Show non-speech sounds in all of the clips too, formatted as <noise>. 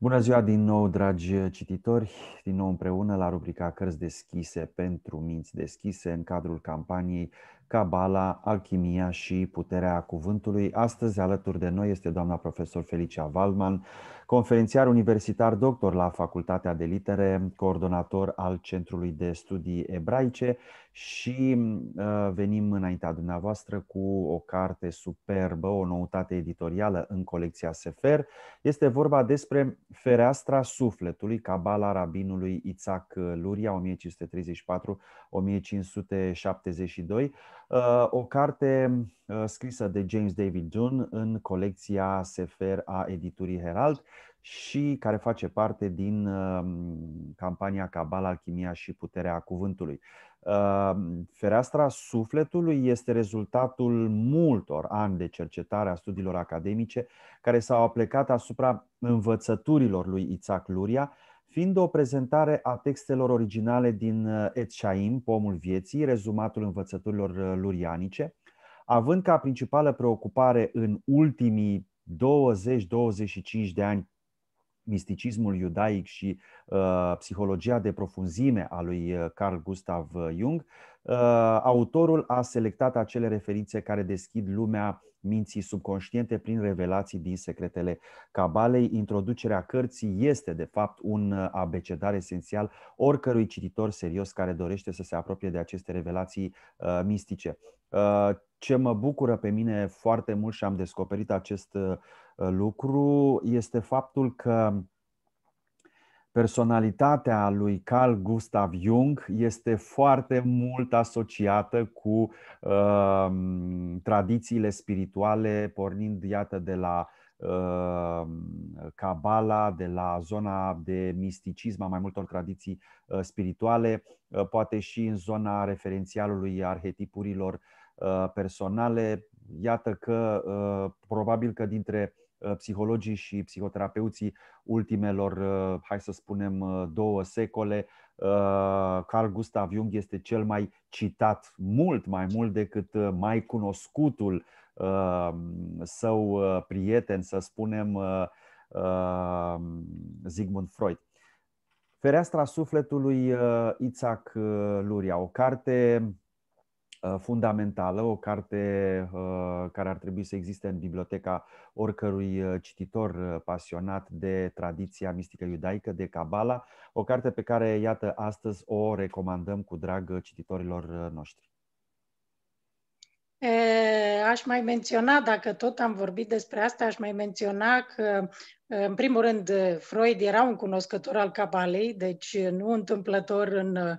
Bună ziua din nou, dragi uh, cititori! Din nou împreună la rubrica Cărți deschise pentru minți deschise în cadrul campaniei Cabala, Alchimia și Puterea Cuvântului. Astăzi alături de noi este doamna profesor Felicia Valman, conferențiar universitar doctor la Facultatea de Litere, coordonator al Centrului de Studii Ebraice și uh, venim înaintea dumneavoastră cu o carte superbă, o noutate editorială în colecția Sefer. Este vorba despre Fereastra Sufletului, Cabala Rabinului Isaac Luria, 1534-1572. Uh, o carte uh, scrisă de James David Dunn în colecția Sefer a editurii Herald și care face parte din um, campania Cabal, Alchimia și Puterea Cuvântului. Uh, fereastra sufletului este rezultatul multor ani de cercetare a studiilor academice care s-au aplicat asupra învățăturilor lui Isaac Luria, fiind o prezentare a textelor originale din uh, Et Shaim, Pomul Vieții, rezumatul învățăturilor uh, lurianice, având ca principală preocupare în ultimii 20-25 de ani misticismul iudaic și uh, psihologia de profunzime a lui uh, Carl Gustav Jung, uh, autorul a selectat acele referințe care deschid lumea minții subconștiente prin revelații din secretele cabalei. Introducerea cărții este, de fapt, un uh, abecedar esențial oricărui cititor serios care dorește să se apropie de aceste revelații uh, mistice. Uh, ce mă bucură pe mine foarte mult și am descoperit acest uh, lucru este faptul că personalitatea lui Carl Gustav Jung este foarte mult asociată cu uh, tradițiile spirituale, pornind, iată, de la Cabala, uh, de la zona de misticism a mai multor tradiții uh, spirituale, uh, poate și în zona referențialului arhetipurilor personale. Iată că probabil că dintre uh, Uh, psihologii și psihoterapeuții ultimelor, uh, hai să spunem, uh, două secole. Carl Gustav Jung este cel mai citat, mult mai mult decât mai cunoscutul său prieten, să spunem, Sigmund Freud. Fereastra sufletului Isaac Luria, o carte Uh, fundamentală, o carte uh, care ar trebui să existe în biblioteca oricărui uh, cititor pasionat de tradiția mistică iudaică, de Cabala, o carte pe care, iată, astăzi o recomandăm cu drag cititorilor noștri. E, aș mai menționa, dacă tot am vorbit despre asta, aș mai menționa că, în primul rând, Freud era un cunoscător al cabalei, deci nu întâmplător în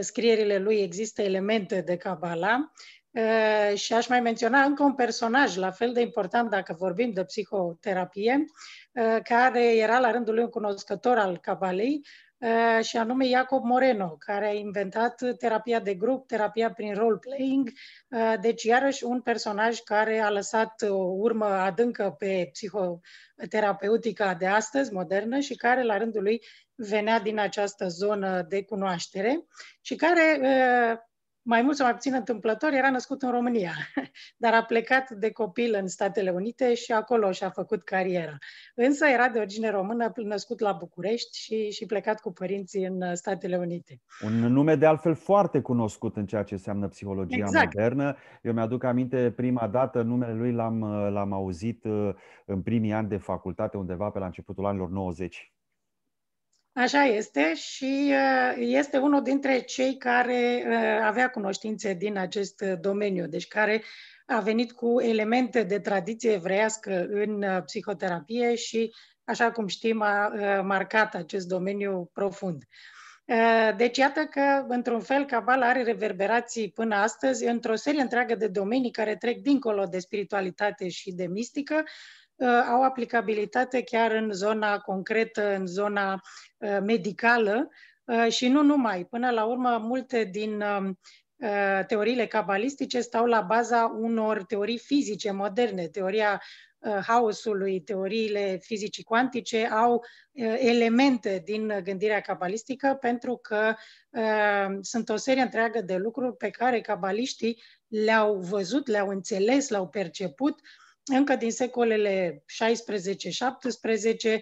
scrierile lui există elemente de cabala. și aș mai menționa încă un personaj la fel de important dacă vorbim de psihoterapie, care era la rândul lui un cunoscător al Cabalei, și anume Iacob Moreno, care a inventat terapia de grup, terapia prin role-playing, deci iarăși un personaj care a lăsat o urmă adâncă pe psihoterapeutica de astăzi, modernă, și care la rândul lui venea din această zonă de cunoaștere și care mai mult sau mai puțin întâmplător, era născut în România, <laughs> dar a plecat de copil în Statele Unite și acolo și-a făcut cariera. Însă era de origine română, născut la București și, și plecat cu părinții în Statele Unite. Un nume de altfel foarte cunoscut în ceea ce înseamnă psihologia exact. modernă. Eu mi-aduc aminte prima dată, numele lui l-am, l-am auzit uh, în primii ani de facultate, undeva pe la începutul anilor 90. Așa este și uh, este unul dintre cei care uh, avea cunoștințe din acest domeniu, deci care a venit cu elemente de tradiție evreiască în uh, psihoterapie și, așa cum știm, a marcat acest domeniu profund. Deci iată că, într-un fel, cabala are reverberații până astăzi într-o serie întreagă de domenii care trec dincolo de spiritualitate și de mistică Uh, au aplicabilitate chiar în zona concretă, în zona uh, medicală uh, și nu numai. Până la urmă, multe din um, teoriile cabalistice stau la baza unor teorii fizice moderne. Teoria haosului, teoriile fizicii cuantice au elemente din gândirea cabalistică pentru că uh, sunt o serie întreagă de lucruri pe care cabaliștii le-au văzut, le-au înțeles, le-au perceput uh, încă din secolele 16-17 uh,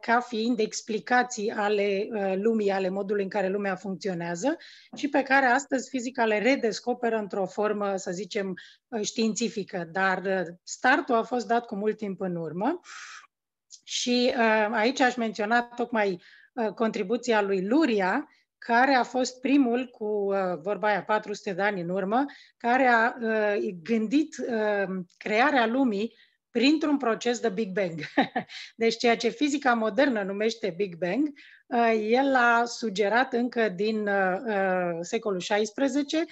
ca fiind explicații ale uh, lumii, ale modului în care lumea funcționează și pe care astăzi fizica le redescoperă într-o formă, să zicem, uh, științifică. Dar startul a fost dat cu mult timp în urmă și aici aș menționa tocmai contribuția lui Luria, care a fost primul cu uh, vorba aia 400 de ani în urmă, care a uh, gândit uh, crearea lumii printr-un proces de Big Bang. <laughs> deci ceea ce fizica modernă numește Big Bang, uh, el a sugerat încă din uh, uh, secolul XVI,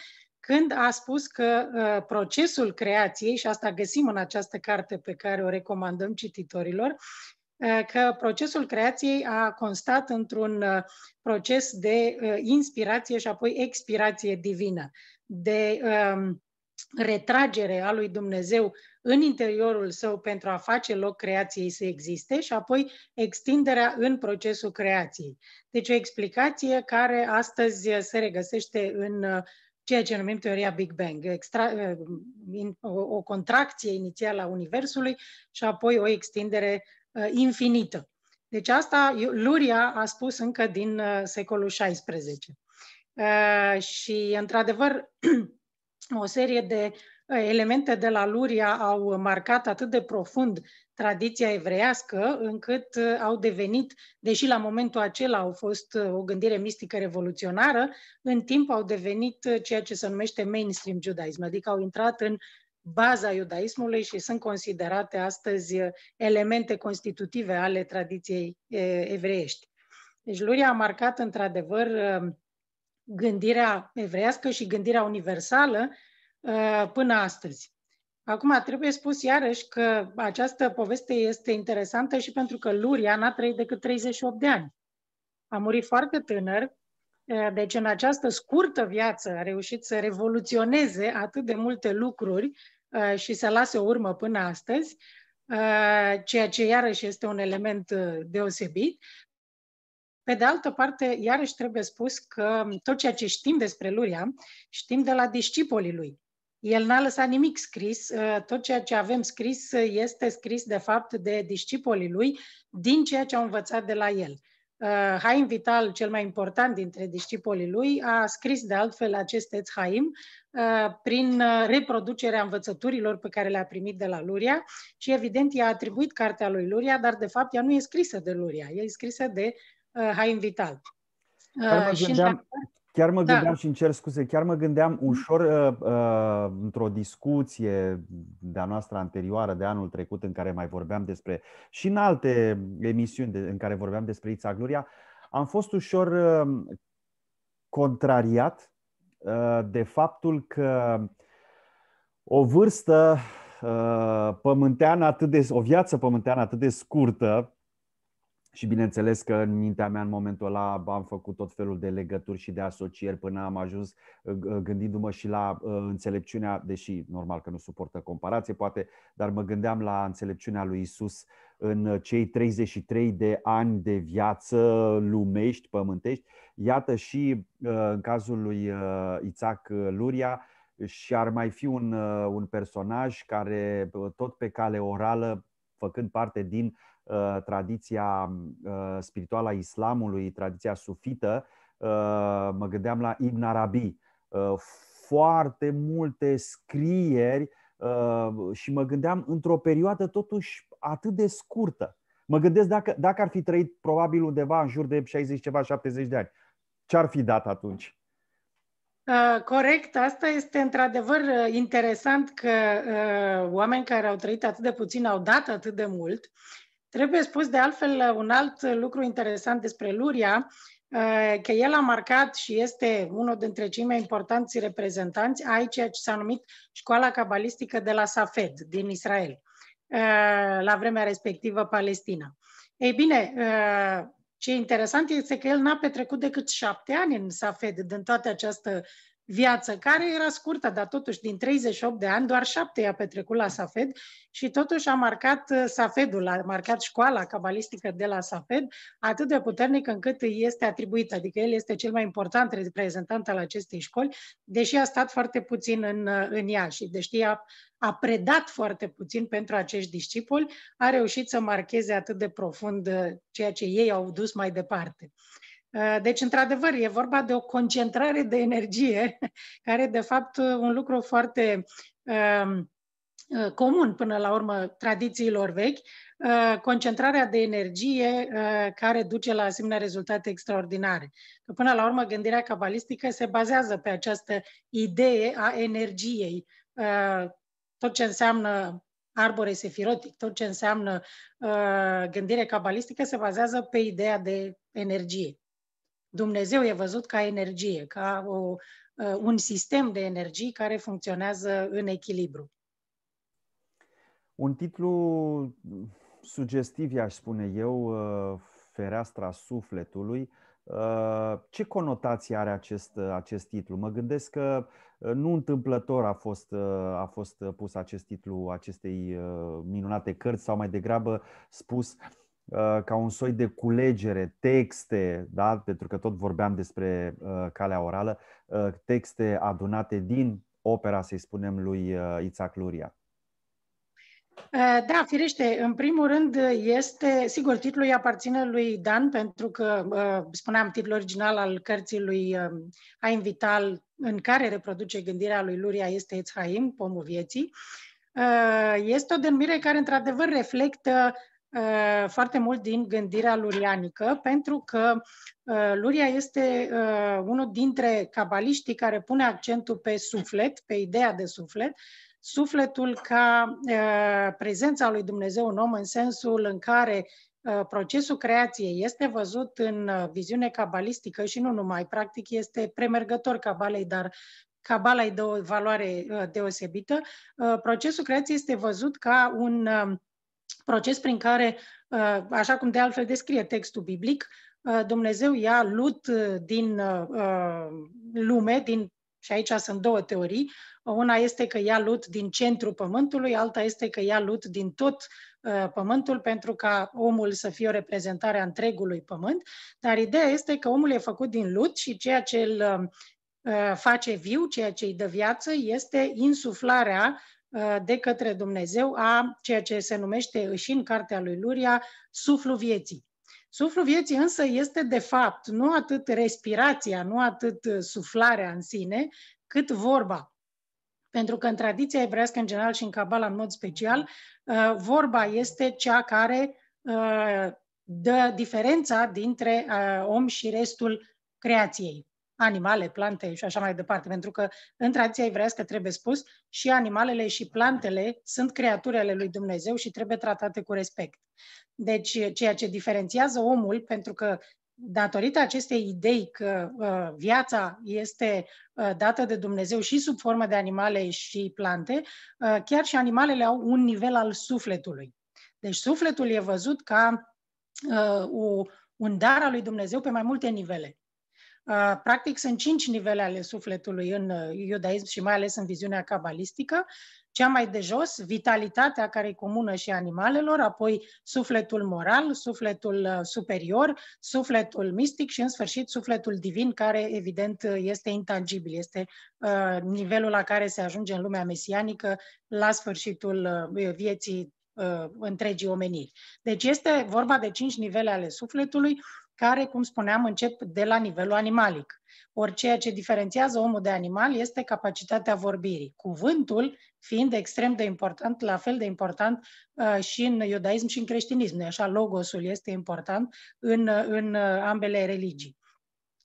când a spus că procesul creației, și asta găsim în această carte pe care o recomandăm cititorilor, Eh, că procesul creației a constat într-un eh, proces de eh, inspirație și apoi expirație divină, de ehm, retragere a lui Dumnezeu în interiorul său pentru a face loc creației să existe și apoi extinderea în procesul creației. Deci o explicație care astăzi se regăsește în ceea ce numim teoria Big Bang, extra, o contracție inițială a Universului și apoi o extindere Uh, infinită. Deci asta Luria a spus încă din uh, secolul XVI. Uh, și, într-adevăr, <clears throat> o serie de elemente de la Luria au marcat atât de profund tradiția evreiască, încât au devenit, deși la momentul acela au fost o gândire mistică revoluționară, în timp au devenit ceea ce se numește mainstream judaism, adică au intrat în baza iudaismului și sunt considerate astăzi eh, elemente constitutive ale tradiției eh, evreiești. Deci Luria a marcat într-adevăr eh, gândirea evreiască și gândirea universală până astăzi. Acum, trebuie spus iarăși că această poveste este interesantă și pentru că Luria n-a trăit decât 38 de ani. A murit foarte tânăr, deci în această scurtă viață a reușit să revoluționeze atât de multe lucruri Uh, și să lase o urmă până astăzi, uh, ceea ce iarăși este un element uh, deosebit. Pe de altă parte, iarăși trebuie spus că tot ceea ce știm despre Luria, știm de la discipolii lui. El n-a lăsat nimic scris, tot ceea ce avem scris este scris de fapt de discipolii lui din ceea ce au învățat de la el. Uh, Haim Vital, cel mai important dintre discipolii lui, a scris de altfel acest Etz Haim uh, prin uh, reproducerea învățăturilor pe care le-a primit de la Luria și evident i-a atribuit cartea lui Luria, dar de fapt ea nu e scrisă de Luria, e scrisă de Haim Vital. Uh, Chiar mă da. gândeam da. și încerc scuze, chiar mă gândeam ușor mm-hmm. uh, uh, într-o discuție de-a noastră anterioară, de anul trecut, în care mai vorbeam despre, și în alte emisiuni de, în care vorbeam despre Ița Gloria, am fost ușor uh, contrariat uh, de faptul că o vârstă uh, pământeană atât de, o viață pământeană atât de scurtă, și bineînțeles că în mintea mea în momentul ăla am făcut tot felul de legături și de asocieri până am ajuns ă, ă, gândindu-mă și la ă, înțelepciunea, deși normal că nu suportă comparație poate, dar mă gândeam la înțelepciunea lui Isus în cei 33 de ani de viață lumești, pământești. Iată și în cazul lui Isaac Luria, și ar mai fi un, un personaj care tot pe cale orală, făcând parte din Uh, tradiția uh, spirituală a islamului, tradiția sufită, uh, mă gândeam la Ibn Arabi. Foarte multe scrieri și mă gândeam într-o perioadă totuși atât de scurtă. Mă gândesc dacă, dacă ar fi trăit probabil undeva în jur de 60 ceva, 70 de ani. Ce ar fi dat atunci? Corect, asta este într-adevăr interesant că oameni care au trăit atât de puțin au dat atât de mult Trebuie spus de altfel un alt lucru interesant despre Luria, eh, că el a marcat și este unul dintre cei mai importanți reprezentanți ai ceea ce s-a numit școala cabalistică de la Safed, din Israel, eh, la vremea respectivă Palestina. Ei bine, eh, ce interesant este că el n-a petrecut decât șapte ani în Safed din toată această viață, care era scurtă, dar totuși din 38 de ani, doar șapte i-a petrecut la Safed și totuși a marcat uh, Safedul, a marcat școala cabalistică de la Safed atât de puternic încât îi este atribuită, adică el este cel mai important reprezentant al acestei școli, deși a stat foarte puțin în, uh, în ea și deși a, a predat foarte puțin pentru acești discipoli, a reușit să marcheze atât de profund uh, ceea ce ei au dus mai departe. Uh, Ă, deci, într-adevăr, e vorba de o concentrare de energie, <laughs> care, de fapt, un lucru foarte ă, ă, comun până la urmă tradițiilor vechi, concentrarea de energie care duce la asemenea rezultate extraordinare. Că până la urmă gândirea cabalistică se bazează pe această idee a energiei. Tot ce înseamnă arbore sefirotic, tot ce înseamnă gândire cabalistică se bazează pe ideea de energie. Dumnezeu e văzut ca energie, ca o, ă, un sistem de energii care funcționează în echilibru. Un titlu sugestiv, aș spune eu, ă, Fereastra Sufletului. Ă, ce conotație are acest, acest titlu? Mă gândesc că nu întâmplător a fost, a fost pus acest titlu acestei minunate cărți sau mai degrabă spus uh, Uh, ca un soi de culegere, texte, da? pentru că tot vorbeam despre uh, calea orală, uh, texte adunate din opera, să-i spunem, lui Isaac Luria. Da, firește. În primul rând este, sigur, titlul îi aparține lui Dan, pentru că spuneam titlul original al cărții lui Haim Vital, în care reproduce gândirea lui Luria, este Ețhaim, Pomul Vieții. Este o denumire care, într-adevăr, reflectă Eh, foarte mult din gândirea lurianică, pentru că eh, Luria este eh, unul dintre cabaliștii care pune accentul pe suflet, pe ideea de suflet, sufletul ca prezența lui Dumnezeu în om în sensul în care procesul creației este văzut în viziune cabalistică și nu numai, practic este premergător cabalei, dar cabala îi dă o valoare deosebită. Procesul creației este văzut ca un proces prin care, uh, așa cum de altfel descrie textul biblic, uh, Dumnezeu ia lut uh, din lume, din și aici sunt două teorii. Una este că ia lut din centrul pământului, alta este că ia lut din tot pământul pentru ca omul să fie o reprezentare a întregului pământ. Dar ideea este că omul e făcut din lut și ceea ce îl face viu, ceea ce îi dă viață, este insuflarea Uh, de către Dumnezeu a ceea ce se numește și în cartea lui Luria, suflu vieții. Suflu vieții însă este de fapt nu atât respirația, nu atât uh, suflarea în sine, cât vorba. Pentru că în tradiția evrească în general și în Cabala în mod special, uh, vorba este cea care dă diferența dintre om și restul creației animale, plante și așa mai departe. Pentru că în tradiția evrească, trebuie spus, și animalele și plantele sunt creaturile ale lui Dumnezeu și trebuie tratate cu respect. Deci, ceea ce diferențiază omul, pentru că datorită acestei idei că uh, viața este uh, dată de Dumnezeu și sub formă de animale și plante, uh, chiar și animalele au un nivel al sufletului. Deci sufletul e văzut ca uh, o, un dar al lui Dumnezeu pe mai multe nivele. Uh, practic sunt cinci nivele ale sufletului în uh, iudaism și mai ales în viziunea cabalistică. Cea mai de jos, vitalitatea care e comună și animalelor, apoi sufletul moral, sufletul uh, superior, sufletul mistic și în sfârșit sufletul divin care evident este intangibil, este nivelul la care se ajunge în lumea mesianică la sfârșitul vieții întregii omeniri. Deci este vorba de cinci nivele ale sufletului, care, cum spuneam, încep de la nivelul animalic. Ori ceea ce diferențiază omul de animal este capacitatea vorbirii. Cuvântul fiind extrem de important, la fel de important uh, și în iudaism și în creștinism. Nu așa? Logosul este important în, uh, în uh, ambele religii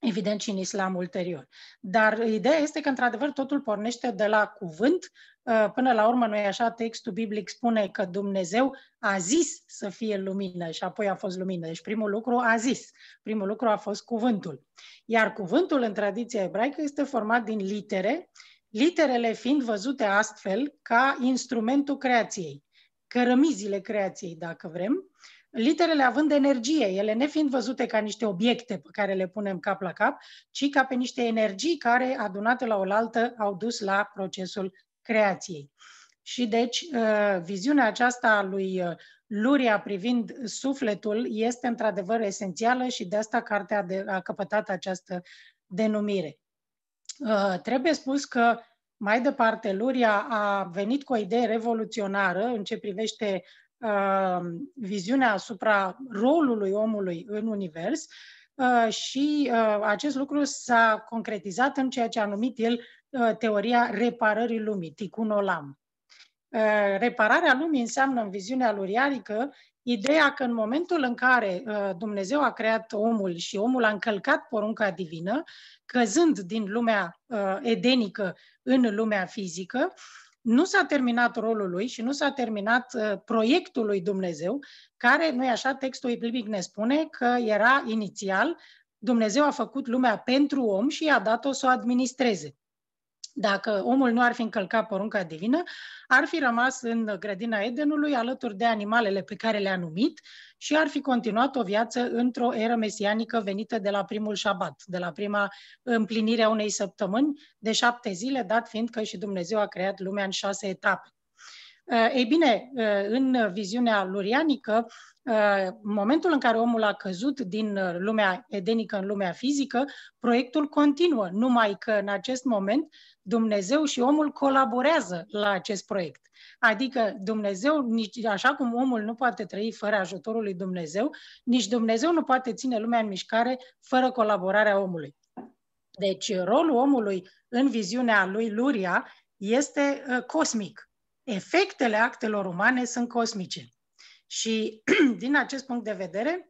evident și în islam ulterior. Dar ideea este că, într-adevăr, totul pornește de la cuvânt Uh, până la urmă, nu așa? Textul biblic spune că Dumnezeu a zis să fie lumină și apoi a fost lumină. Deci primul lucru a zis. Primul lucru a fost cuvântul. Iar cuvântul în tradiția ebraică este format din litere, literele fiind văzute astfel ca instrumentul creației, cărămizile creației, dacă vrem, literele având energie, ele nefiind văzute ca niște obiecte pe care le punem cap la cap, ci ca pe niște energii care, adunate la oaltă, au dus la procesul creației. Și deci, ă, viziunea aceasta a lui ă, Luria privind sufletul este într-adevăr esențială și de asta cartea a căpătat această denumire. Ă, trebuie spus că mai departe, Luria a venit cu o idee revoluționară în ce privește uh, viziunea asupra rolului omului în univers uh, și uh, acest lucru s-a concretizat în ceea ce a numit el Uh, teoria reparării lumii, Tikkun Olam. Uh, repararea lumii înseamnă în viziunea lui ideea că în momentul în care uh, Dumnezeu a creat omul și omul a încălcat porunca divină, căzând din lumea edenică în lumea fizică, nu s-a terminat rolul lui și nu s-a terminat uh, proiectul lui Dumnezeu, care, nu-i așa, textul biblic ne spune că era inițial, Dumnezeu a făcut lumea pentru om și i-a dat-o să o administreze. Dacă omul nu ar fi încălcat porunca divină, ar fi rămas în grădina Edenului alături de animalele pe care le-a numit și ar fi continuat o viață într-o eră mesianică venită de la primul șabat, de la prima împlinire a unei săptămâni de șapte zile, dat fiind că și Dumnezeu a creat lumea în șase etape. Eh, ei bine, eh, în viziunea lurianică, eh, momentul în care omul a căzut din lumea edenică în lumea fizică, proiectul continuă, numai că în acest moment Dumnezeu și omul colaborează la acest proiect. Adică Dumnezeu, nici, așa cum omul nu poate trăi fără ajutorul lui Dumnezeu, nici Dumnezeu nu poate ține lumea în mișcare fără colaborarea omului. Deci rolul omului în viziunea lui Luria este cosmic efectele actelor umane sunt cosmice. Și <clears throat> din acest punct de vedere,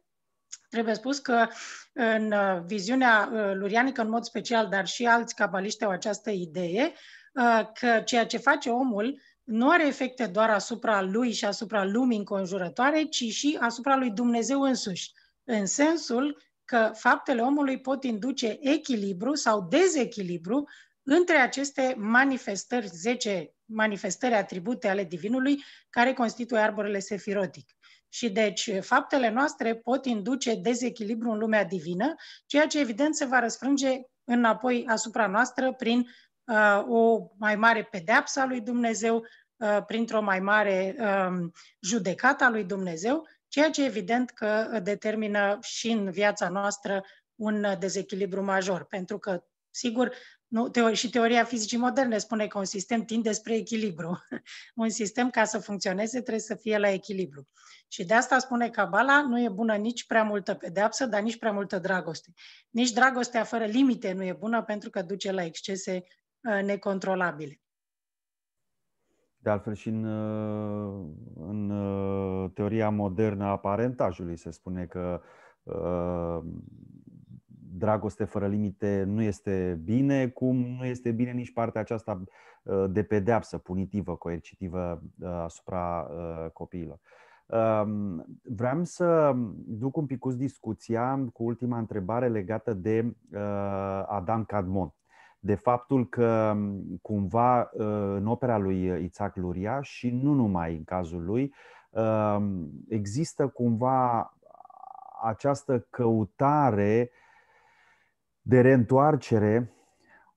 Trebuie spus că în uh, viziunea uh, lurianică în mod special, dar și alți cabaliști au această idee, uh, că ceea ce face omul nu are efecte doar asupra lui și asupra lumii înconjurătoare, ci și asupra lui Dumnezeu însuși, în sensul că faptele omului pot induce echilibru sau dezechilibru între aceste manifestări 10 manifestări, atribute ale divinului, care constituie arborele sefirotic. Și deci eh, faptele noastre pot induce dezechilibru în lumea divină, ceea ce evident se va răsfrânge înapoi asupra noastră prin uh, o mai mare pedeapsă a lui Dumnezeu, uh, printr-o mai mare um, judecată a lui Dumnezeu, ceea ce evident că determină și în viața noastră un dezechilibru major, pentru că Sigur, nu? Teo- și teoria fizicii moderne spune că un sistem tinde spre echilibru. <laughs> un sistem, ca să funcționeze, trebuie să fie la echilibru. Și de asta spune Cabala, nu e bună nici prea multă pedeapsă, dar nici prea multă dragoste. Nici dragostea fără limite nu e bună pentru că duce la excese uh, necontrolabile. De altfel și în, ă, în ă, teoria modernă a parentajului se spune că uh, dragoste fără limite nu este bine, cum nu este bine nici partea aceasta uh, de pedeapsă punitivă, coercitivă uh, asupra uh, copiilor. Um, vreau să duc un pic discuția cu ultima întrebare legată de Adam Cadmon. De faptul că um, cumva în opera lui Isaac Luria și nu numai în cazul lui, um, există cumva această căutare de reîntoarcere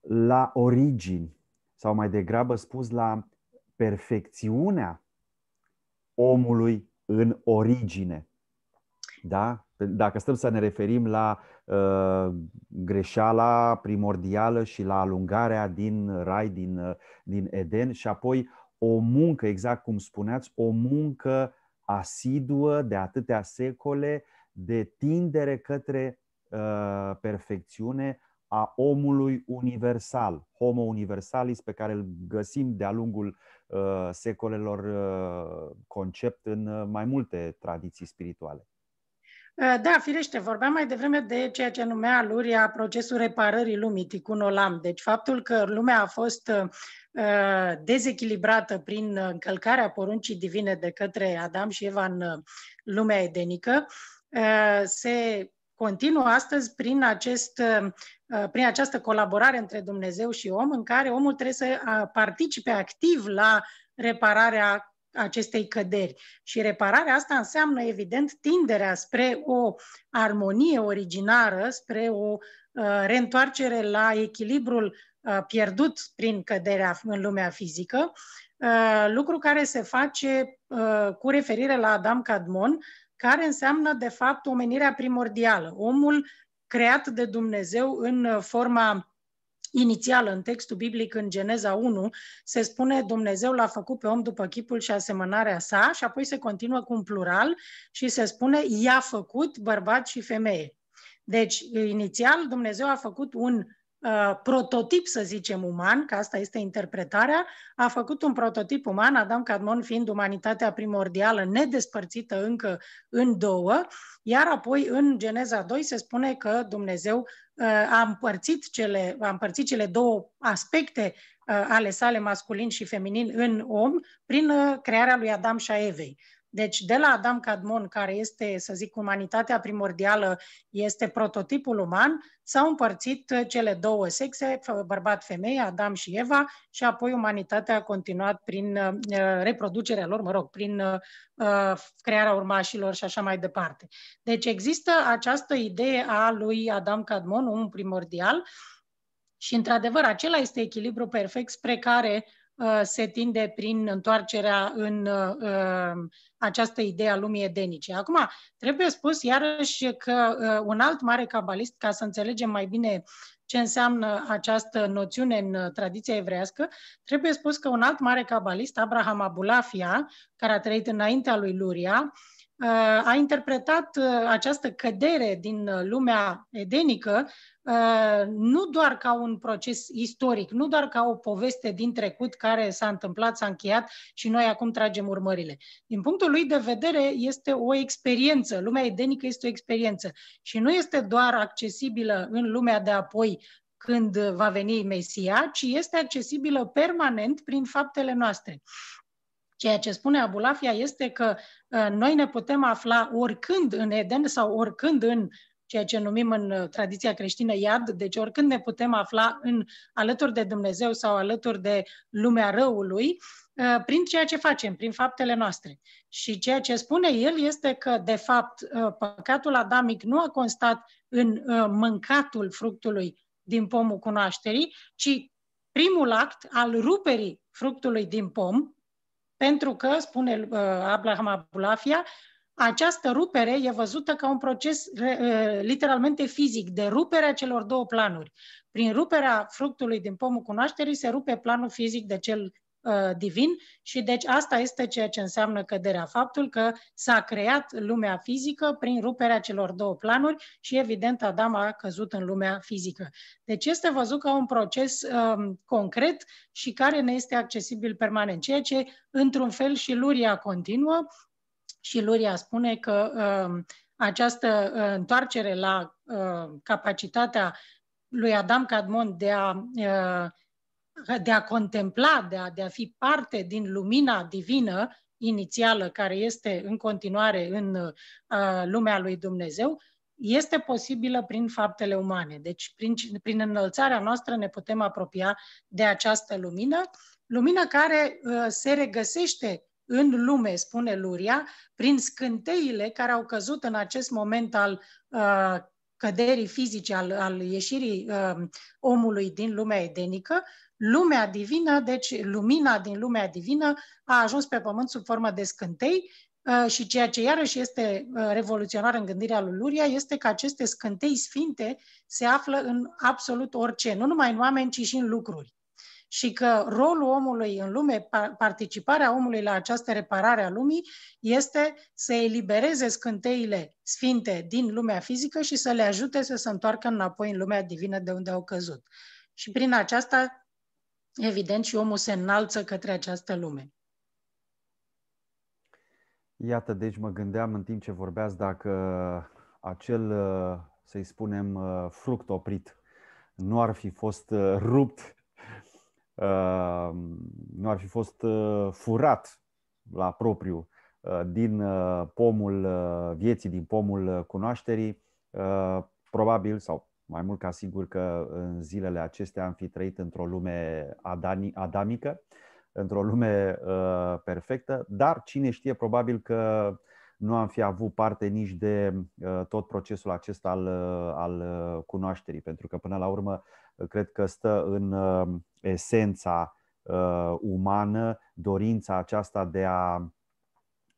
la origini, sau mai degrabă spus la perfecțiunea omului în origine. Da? Dacă stăm să ne referim la uh, greșeala primordială și la alungarea din rai, din, uh, din Eden, și apoi o muncă, exact cum spuneați, o muncă asiduă de atâtea secole de tindere către Uh, perfecțiune a omului universal, homo universalis, pe care îl găsim de-a lungul uh, secolelor uh, concept în mai multe tradiții spirituale. Da, firește, vorbeam mai devreme de ceea ce numea Luria procesul reparării lumii, ticun olam. Deci faptul că lumea a fost dezechilibrată prin încălcarea poruncii divine de către Adam și Eva în lumea edenică, se continuă astăzi prin, acest, uh, prin această colaborare între Dumnezeu și om, în care omul trebuie să uh, participe activ la repararea acestei căderi. Și repararea asta înseamnă, evident, tinderea spre o armonie originară, spre o uh, reîntoarcere la echilibrul pierdut prin căderea în lumea fizică, lucru care se face cu referire la Adam Cadmon, care înseamnă, de fapt, omenirea primordială. Omul creat de Dumnezeu în uh, forma inițială, în textul biblic, în Geneza 1, se spune Dumnezeu l-a făcut pe om după chipul și asemănarea sa și apoi se continuă cu un plural și se spune i-a făcut bărbat și femeie. Deci, inițial, Dumnezeu a făcut un Uh, prototip, să zicem, uman, că asta este interpretarea, a făcut un prototip uman, Adam Cadmon fiind umanitatea primordială nedespărțită încă în două, iar apoi în Geneza 2 se spune că Dumnezeu uh, a împărțit cele, a împărțit cele două aspecte uh, ale sale masculin și feminin în om prin crearea lui Adam și a Evei. Deci, de la Adam Cadmon, care este, să zic, umanitatea primordială, este prototipul uman, s-au împărțit uh, cele două sexe, bărbat-femeie, Adam și Eva, și apoi umanitatea a continuat prin uh, uh, reproducerea lor, mă rog, prin crearea urmașilor și așa mai departe. Deci există această idee a lui Adam Cadmon, un primordial, și într-adevăr acela este echilibru perfect spre care Uh, se tinde prin întoarcerea în uh, uh, această idee a lumii edenice. Acum, trebuie spus iarăși că un alt mare cabalist, ca să înțelegem mai bine ce înseamnă această noțiune în tradiția evrească, trebuie spus că un alt mare cabalist, Abraham Abulafia, care a trăit înaintea lui Luria, a interpretat uh, această cădere din uh, lumea edenică uh, nu doar ca un proces istoric, nu doar ca o poveste din trecut care s-a întâmplat, s-a încheiat și noi acum tragem urmările. Din punctul lui de vedere, este o experiență. Lumea edenică este o experiență și nu este doar accesibilă în lumea de apoi când va veni Mesia, ci este accesibilă permanent prin faptele noastre. Ceea ce spune Abulafia este că uh, noi ne putem afla oricând în Eden sau oricând în ceea ce numim în uh, tradiția creștină iad, deci oricând ne putem afla în, alături de Dumnezeu sau alături de lumea răului, uh, prin ceea ce facem, prin faptele noastre. Și ceea ce spune el este că, de fapt, păcatul adamic nu a constat în mâncatul fructului din pomul cunoașterii, ci primul act al ruperii fructului din pom, pentru că, spune uh, Abraham Abulafia, această rupere e văzută ca un proces uh, literalmente fizic de ruperea celor două planuri. Prin ruperea fructului din pomul cunoașterii se rupe planul fizic de cel Uh, divin și deci asta este ceea ce înseamnă căderea, faptul că s-a creat lumea fizică prin ruperea celor două planuri și evident Adam a căzut în lumea fizică. Deci este văzut ca un proces um, concret și care ne este accesibil permanent, ceea ce într-un fel și Luria continuă și Luria spune că um, această uh, întoarcere la uh, capacitatea lui Adam Cadmon de a uh, de a contempla, de a, de a fi parte din lumina divină inițială care este în continuare în uh, lumea lui Dumnezeu, este posibilă prin faptele umane. Deci, prin, prin înălțarea noastră ne putem apropia de această lumină, lumină care uh, se regăsește în lume, spune Luria, prin scânteile care au căzut în acest moment al uh, căderii fizice, al, al ieșirii uh, omului din lumea edenică, lumea divină, deci lumina din lumea divină a ajuns pe pământ sub formă de scântei uh, și ceea ce iarăși este uh, revoluționar în gândirea lui Luria este că aceste scântei sfinte se află în absolut orice, nu numai în oameni, ci și în lucruri și că rolul omului în lume, participarea omului la această reparare a lumii, este să elibereze scânteile sfinte din lumea fizică și să le ajute să se întoarcă înapoi în lumea divină de unde au căzut. Și prin aceasta, evident, și omul se înalță către această lume. Iată, deci mă gândeam în timp ce vorbeați dacă acel, să-i spunem, fruct oprit nu ar fi fost rupt Ehm, nu ar fi fost uh, furat la propriu uh, din uh, pomul vieții, din pomul cunoașterii, ehm, probabil sau mai mult ca sigur că în zilele acestea am fi trăit într-o lume adamică, într-o lume perfectă, dar cine știe, probabil că nu am fi avut parte nici de tot procesul acesta al, al cunoașterii, pentru că până la urmă cred că stă în um, esența uh, umană dorința aceasta de a,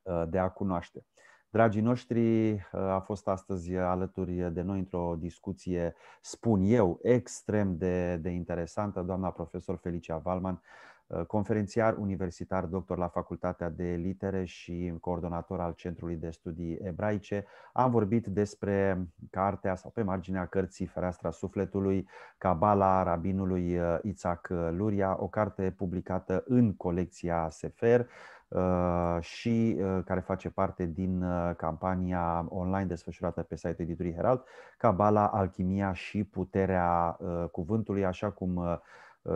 uh, de a cunoaște. Dragii noștri, uh, a fost astăzi alături de noi într-o discuție, spun eu, extrem de, de interesantă, doamna profesor Felicia Valman, Uh, conferențiar universitar, doctor la Facultatea de Litere și coordonator al Centrului de Studii Ebraice. Am vorbit despre cartea sau pe marginea cărții Fereastra Sufletului, Cabala rabinului uh, Isaac Luria, o carte publicată în colecția Sefer uh, și care face parte din campania online desfășurată pe site-ul editurii Herald, Cabala, Alchimia și Puterea Cuvântului, așa cum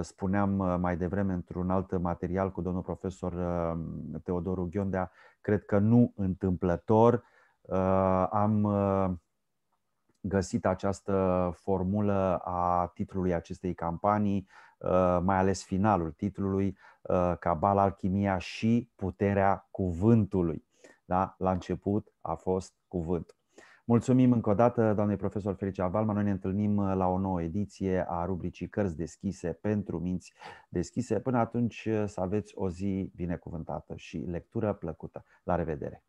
spuneam uh, mai devreme într-un alt material cu domnul profesor uh, Teodoru Ghiondea, cred că nu întâmplător am uh, găsit această formulă a titlului acestei campanii, mai ales finalul titlului, Cabal, Alchimia și Puterea Cuvântului. Da? La început a fost cuvântul. Mulțumim încă o dată, doamnei profesor Felicia Valma. Noi ne întâlnim uh, la o nouă ediție a rubricii Cărți deschise pentru minți deschise. Până atunci uh, să aveți o zi binecuvântată și lectură plăcută. La revedere!